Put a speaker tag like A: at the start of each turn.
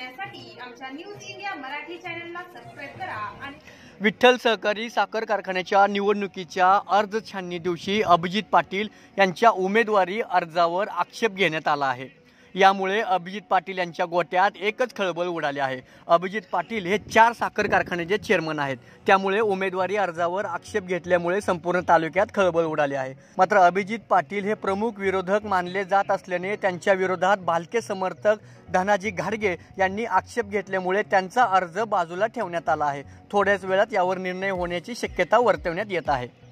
A: आमच्या news India Marathi चॅनलला करा आणि
B: विठ्ठल सहकारी साखर कारखान्याच्या निवडणुकीच्या अर्ज छाननी दिवशी अभिजित पाटील यांच्या उमेदवारी अर्जावर आक्षेप घेण्यात आला आहे यामुळे अभिजित पाटील यांच्या गोट्यात एकच खळबळ उडाली आहे अभिजित पाटील हे चार साखर कारखान्याचे चेअरमन आहेत त्यामुळे उमेदवारी अर्जावर आक्षेप घेतल्यामुळे संपूर्ण तालुक्यात खळबळ उडाली आहे मात्र अभिजित पाटील हे प्रमुख विरोधक मानले जात असल्याने त्यांच्या विरोधात भालके समर्थक धनाजी घाडगे यांनी आक्षेप घेतल्यामुळे त्यांचा अर्ज बाजूला ठेवण्यात आला आहे थोड्याच वेळात यावर निर्णय होण्याची शक्यता वर्तवण्यात येत आहे